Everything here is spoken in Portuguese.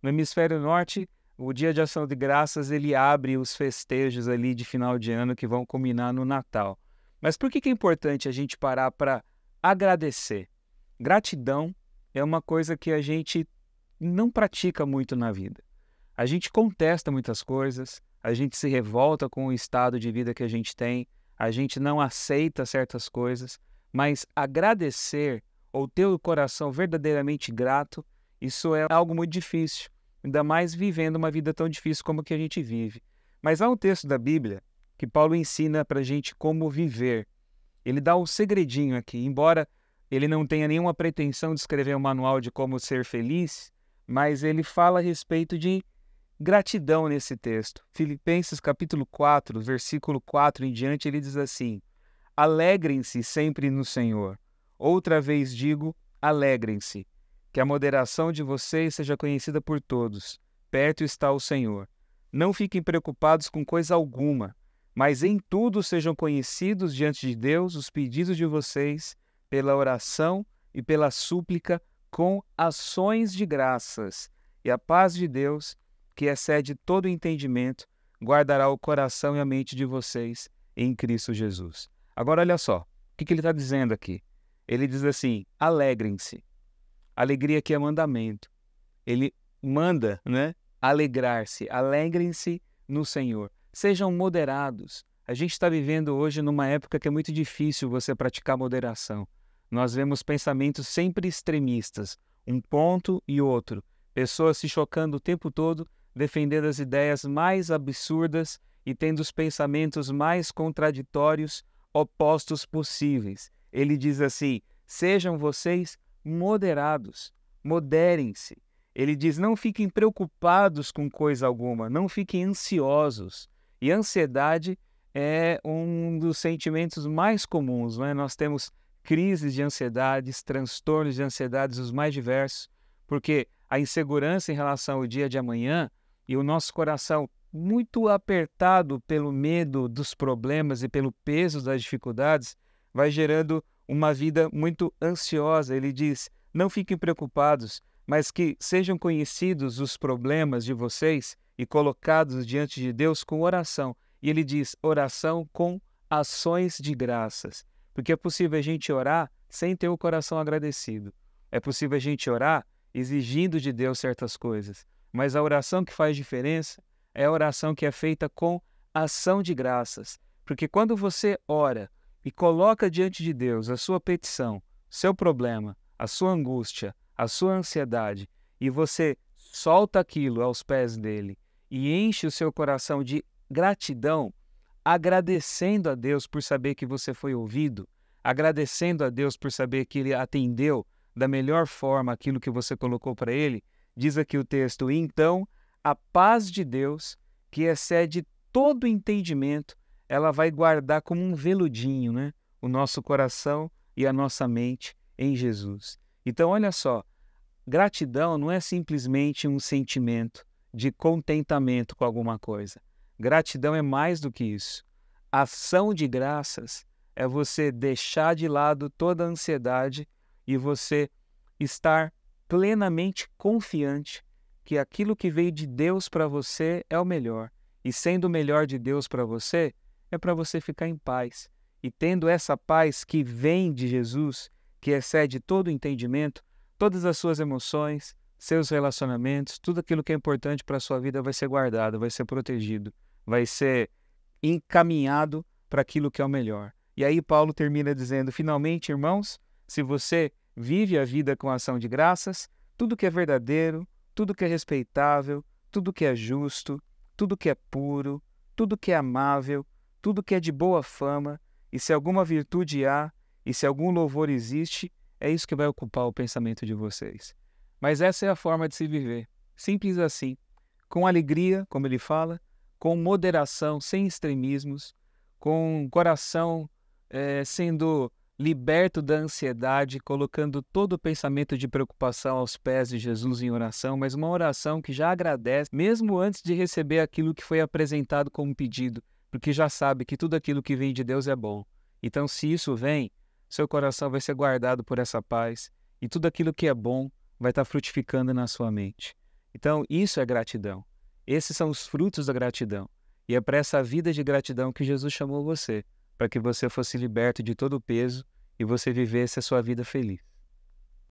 No hemisfério norte, o Dia de Ação de Graças ele abre os festejos ali de final de ano que vão culminar no Natal. Mas por que, que é importante a gente parar para agradecer? Gratidão é uma coisa que a gente não pratica muito na vida. A gente contesta muitas coisas, a gente se revolta com o estado de vida que a gente tem, a gente não aceita certas coisas, mas agradecer ou ter o coração verdadeiramente grato isso é algo muito difícil, ainda mais vivendo uma vida tão difícil como a que a gente vive. Mas há um texto da Bíblia que Paulo ensina para a gente como viver. Ele dá um segredinho aqui, embora ele não tenha nenhuma pretensão de escrever um manual de como ser feliz, mas ele fala a respeito de gratidão nesse texto. Filipenses capítulo 4, versículo 4 em diante, ele diz assim: Alegrem-se sempre no Senhor. Outra vez digo, alegrem-se. Que a moderação de vocês seja conhecida por todos. Perto está o Senhor. Não fiquem preocupados com coisa alguma, mas em tudo sejam conhecidos diante de Deus os pedidos de vocês pela oração e pela súplica com ações de graças. E a paz de Deus, que excede todo entendimento, guardará o coração e a mente de vocês em Cristo Jesus. Agora, olha só, o que, que ele está dizendo aqui? Ele diz assim: alegrem-se. Alegria que é mandamento. Ele manda, né? Alegrar-se, alegrem-se no Senhor. Sejam moderados. A gente está vivendo hoje numa época que é muito difícil você praticar moderação. Nós vemos pensamentos sempre extremistas, um ponto e outro, pessoas se chocando o tempo todo, defendendo as ideias mais absurdas e tendo os pensamentos mais contraditórios, opostos possíveis. Ele diz assim: sejam vocês moderados, moderem-se. Ele diz: não fiquem preocupados com coisa alguma, não fiquem ansiosos. E ansiedade é um dos sentimentos mais comuns, né? Nós temos crises de ansiedades, transtornos de ansiedades os mais diversos, porque a insegurança em relação ao dia de amanhã e o nosso coração muito apertado pelo medo dos problemas e pelo peso das dificuldades vai gerando uma vida muito ansiosa. Ele diz: Não fiquem preocupados, mas que sejam conhecidos os problemas de vocês e colocados diante de Deus com oração. E ele diz: oração com ações de graças. Porque é possível a gente orar sem ter o coração agradecido. É possível a gente orar exigindo de Deus certas coisas. Mas a oração que faz diferença é a oração que é feita com ação de graças. Porque quando você ora e coloca diante de Deus a sua petição, seu problema, a sua angústia, a sua ansiedade, e você solta aquilo aos pés dele e enche o seu coração de gratidão, agradecendo a Deus por saber que você foi ouvido, agradecendo a Deus por saber que ele atendeu da melhor forma aquilo que você colocou para ele, diz aqui o texto: Então a paz de Deus, que excede todo entendimento, ela vai guardar como um veludinho, né? O nosso coração e a nossa mente em Jesus. Então, olha só, gratidão não é simplesmente um sentimento de contentamento com alguma coisa. Gratidão é mais do que isso. Ação de graças é você deixar de lado toda a ansiedade e você estar plenamente confiante que aquilo que veio de Deus para você é o melhor. E sendo o melhor de Deus para você, é para você ficar em paz. E tendo essa paz que vem de Jesus, que excede todo o entendimento, todas as suas emoções, seus relacionamentos, tudo aquilo que é importante para a sua vida vai ser guardado, vai ser protegido, vai ser encaminhado para aquilo que é o melhor. E aí Paulo termina dizendo: finalmente, irmãos, se você vive a vida com ação de graças, tudo que é verdadeiro, tudo que é respeitável, tudo que é justo, tudo que é puro, tudo que é amável, tudo que é de boa fama, e se alguma virtude há, e se algum louvor existe, é isso que vai ocupar o pensamento de vocês. Mas essa é a forma de se viver, simples assim, com alegria, como ele fala, com moderação, sem extremismos, com o coração é, sendo liberto da ansiedade, colocando todo o pensamento de preocupação aos pés de Jesus em oração, mas uma oração que já agradece, mesmo antes de receber aquilo que foi apresentado como pedido, porque já sabe que tudo aquilo que vem de Deus é bom. Então, se isso vem, seu coração vai ser guardado por essa paz e tudo aquilo que é bom vai estar tá frutificando na sua mente. Então, isso é gratidão. Esses são os frutos da gratidão. E é para essa vida de gratidão que Jesus chamou você, para que você fosse liberto de todo o peso e você vivesse a sua vida feliz.